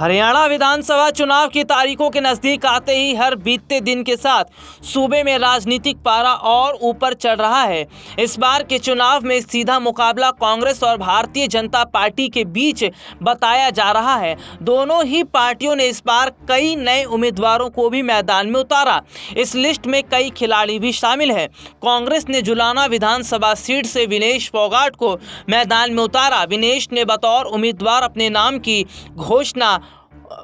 हरियाणा विधानसभा चुनाव की तारीखों के नज़दीक आते ही हर बीतते दिन के साथ सूबे में राजनीतिक पारा और ऊपर चढ़ रहा है इस बार के चुनाव में सीधा मुकाबला कांग्रेस और भारतीय जनता पार्टी के बीच बताया जा रहा है दोनों ही पार्टियों ने इस बार कई नए उम्मीदवारों को भी मैदान में उतारा इस लिस्ट में कई खिलाड़ी भी शामिल हैं कांग्रेस ने जुलाना विधानसभा सीट से विनेश फोगाट को मैदान में उतारा विनेश ने बतौर उम्मीदवार अपने नाम की घोषणा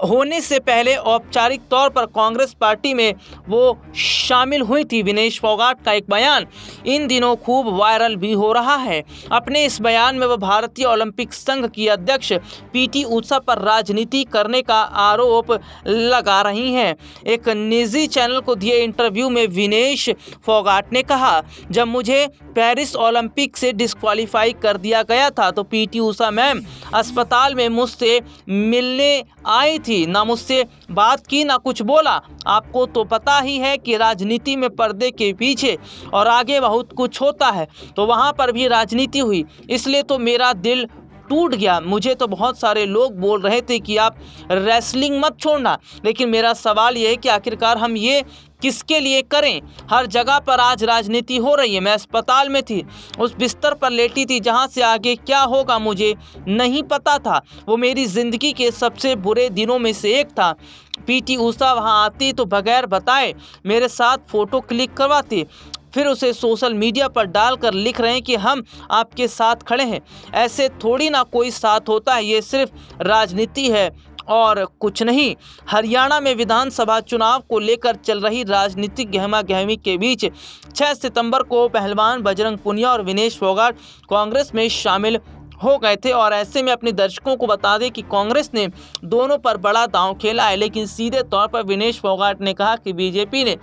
होने से पहले औपचारिक तौर पर कांग्रेस पार्टी में वो शामिल हुई थी विनेश फोगाट का एक बयान इन दिनों खूब वायरल भी हो रहा है अपने इस बयान में वह भारतीय ओलंपिक संघ की अध्यक्ष पीटी ऊषा पर राजनीति करने का आरोप लगा रही हैं एक निजी चैनल को दिए इंटरव्यू में विनेश फोगाट ने कहा जब मुझे पेरिस ओलंपिक से डिस्क्वालीफाई कर दिया गया था तो पी ऊषा मैम अस्पताल में मुझसे मिलने आई थी ना मुझसे बात की ना कुछ बोला आपको तो पता ही है कि राजनीति में पर्दे के पीछे और आगे बहुत कुछ होता है तो वहाँ पर भी राजनीति हुई इसलिए तो मेरा दिल टूट गया मुझे तो बहुत सारे लोग बोल रहे थे कि आप रेसलिंग मत छोड़ना लेकिन मेरा सवाल यह है कि आखिरकार हम ये किसके लिए करें हर जगह पर आज राजनीति हो रही है मैं अस्पताल में थी उस बिस्तर पर लेटी थी जहां से आगे क्या होगा मुझे नहीं पता था वो मेरी ज़िंदगी के सबसे बुरे दिनों में से एक था पीटी ऊषा वहाँ आती तो बगैर बताए मेरे साथ फ़ोटो क्लिक करवाती फिर उसे सोशल मीडिया पर डालकर लिख रहे हैं कि हम आपके साथ खड़े हैं ऐसे थोड़ी ना कोई साथ होता है ये सिर्फ राजनीति है और कुछ नहीं हरियाणा में विधानसभा चुनाव को लेकर चल रही राजनीतिक गहमा गहमी के बीच 6 सितंबर को पहलवान बजरंग पुनिया और विनेश फोगाट कांग्रेस में शामिल हो गए थे और ऐसे में अपने दर्शकों को बता दें कि कांग्रेस ने दोनों पर बड़ा दांव खेला है लेकिन सीधे तौर पर विनेश फोगाट ने कहा कि बीजेपी ने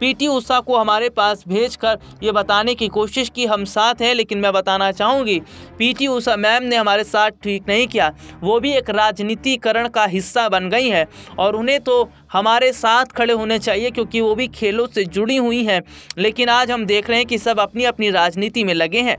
पीटी उषा को हमारे पास भेजकर ये बताने की कोशिश की हम साथ हैं लेकिन मैं बताना चाहूँगी पीटी उषा मैम ने हमारे साथ ठीक नहीं किया वो भी एक राजनीतिकरण का हिस्सा बन गई हैं और उन्हें तो हमारे साथ खड़े होने चाहिए क्योंकि वो भी खेलों से जुड़ी हुई हैं लेकिन आज हम देख रहे हैं कि सब अपनी अपनी राजनीति में लगे हैं